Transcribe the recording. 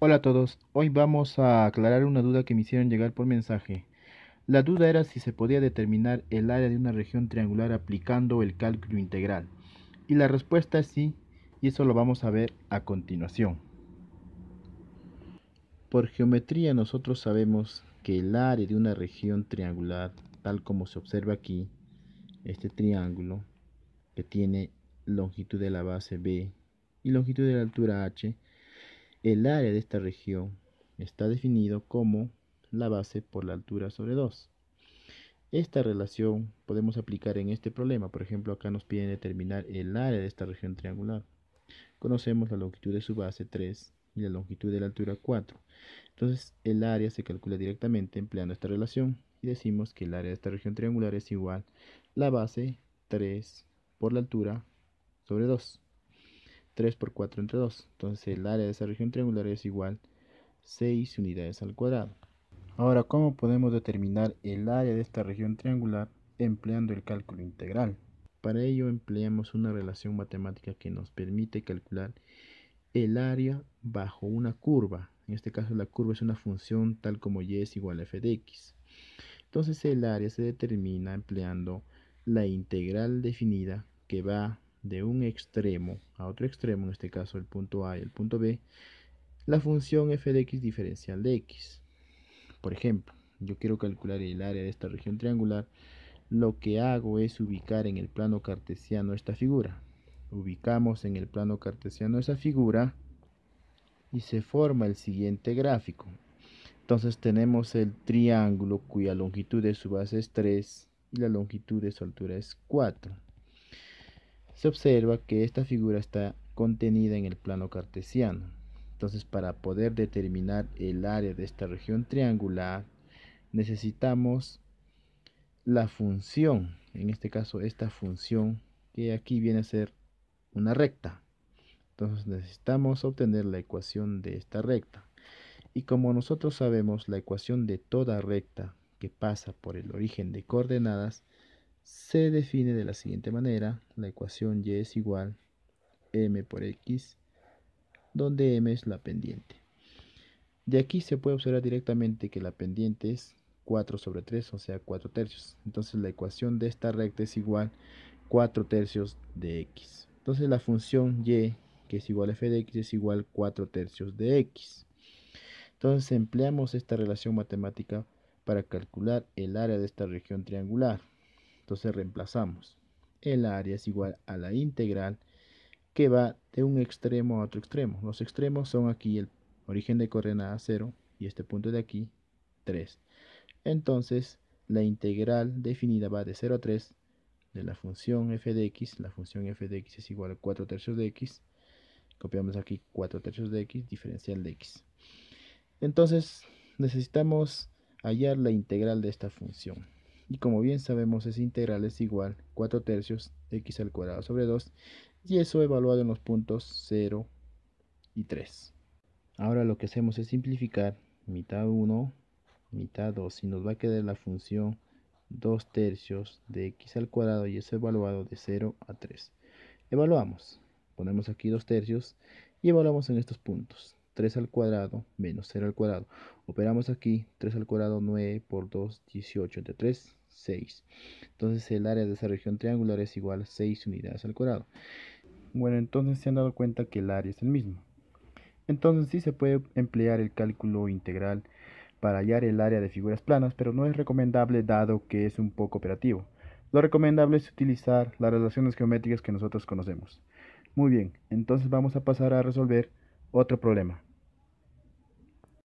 Hola a todos, hoy vamos a aclarar una duda que me hicieron llegar por mensaje. La duda era si se podía determinar el área de una región triangular aplicando el cálculo integral. Y la respuesta es sí, y eso lo vamos a ver a continuación. Por geometría nosotros sabemos que el área de una región triangular, tal como se observa aquí, este triángulo que tiene longitud de la base B y longitud de la altura H, el área de esta región está definido como la base por la altura sobre 2. Esta relación podemos aplicar en este problema. Por ejemplo, acá nos piden determinar el área de esta región triangular. Conocemos la longitud de su base 3 y la longitud de la altura 4. Entonces, el área se calcula directamente empleando esta relación y decimos que el área de esta región triangular es igual a la base 3 por la altura sobre 2. 3 por 4 entre 2. Entonces el área de esa región triangular es igual 6 unidades al cuadrado. Ahora, ¿cómo podemos determinar el área de esta región triangular empleando el cálculo integral? Para ello empleamos una relación matemática que nos permite calcular el área bajo una curva. En este caso la curva es una función tal como y es igual a f de x. Entonces el área se determina empleando la integral definida que va de un extremo a otro extremo, en este caso el punto A y el punto B, la función f de x diferencial de x. Por ejemplo, yo quiero calcular el área de esta región triangular, lo que hago es ubicar en el plano cartesiano esta figura. Ubicamos en el plano cartesiano esa figura y se forma el siguiente gráfico. Entonces tenemos el triángulo cuya longitud de su base es 3 y la longitud de su altura es 4 se observa que esta figura está contenida en el plano cartesiano. Entonces, para poder determinar el área de esta región triangular, necesitamos la función, en este caso esta función que aquí viene a ser una recta. Entonces necesitamos obtener la ecuación de esta recta. Y como nosotros sabemos, la ecuación de toda recta que pasa por el origen de coordenadas se define de la siguiente manera. La ecuación y es igual a m por x, donde m es la pendiente. De aquí se puede observar directamente que la pendiente es 4 sobre 3, o sea 4 tercios. Entonces la ecuación de esta recta es igual a 4 tercios de x. Entonces la función y, que es igual a f de x, es igual a 4 tercios de x. Entonces empleamos esta relación matemática para calcular el área de esta región triangular. Entonces reemplazamos. El área es igual a la integral que va de un extremo a otro extremo. Los extremos son aquí el origen de coordenada 0 y este punto de aquí 3. Entonces la integral definida va de 0 a 3 de la función f de x. La función f de x es igual a 4 tercios de x. Copiamos aquí 4 tercios de x, diferencial de x. Entonces necesitamos hallar la integral de esta función y como bien sabemos esa integral es igual 4 tercios x al cuadrado sobre 2 y eso evaluado en los puntos 0 y 3. Ahora lo que hacemos es simplificar mitad 1, mitad 2 y nos va a quedar la función 2 tercios de x al cuadrado y eso evaluado de 0 a 3. Evaluamos, ponemos aquí 2 tercios y evaluamos en estos puntos. 3 al cuadrado menos 0 al cuadrado. Operamos aquí 3 al cuadrado 9 por 2, 18 entre 3 6. Entonces el área de esa región triangular es igual a 6 unidades al cuadrado. Bueno, entonces se han dado cuenta que el área es el mismo. Entonces sí se puede emplear el cálculo integral para hallar el área de figuras planas, pero no es recomendable dado que es un poco operativo. Lo recomendable es utilizar las relaciones geométricas que nosotros conocemos. Muy bien, entonces vamos a pasar a resolver otro problema.